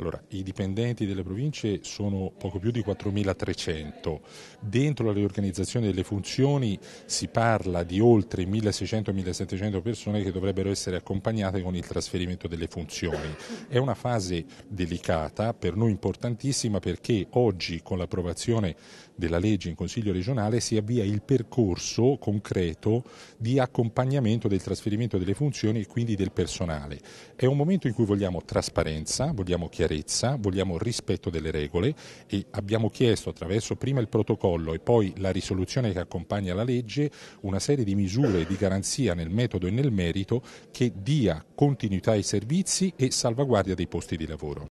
Allora, i dipendenti delle province sono poco più di 4.300. Dentro la riorganizzazione delle funzioni si parla di oltre 1.600-1.700 persone che dovrebbero essere accompagnate con il trasferimento delle funzioni. È una fase delicata, per noi importantissima, perché oggi con l'approvazione della legge in Consiglio regionale si avvia il percorso concreto di accompagnamento del trasferimento delle funzioni e quindi del personale. È un momento in cui vogliamo trasparenza, vogliamo chiarezza chiarezza, vogliamo rispetto delle regole e abbiamo chiesto attraverso prima il protocollo e poi la risoluzione che accompagna la legge una serie di misure di garanzia nel metodo e nel merito che dia continuità ai servizi e salvaguardia dei posti di lavoro.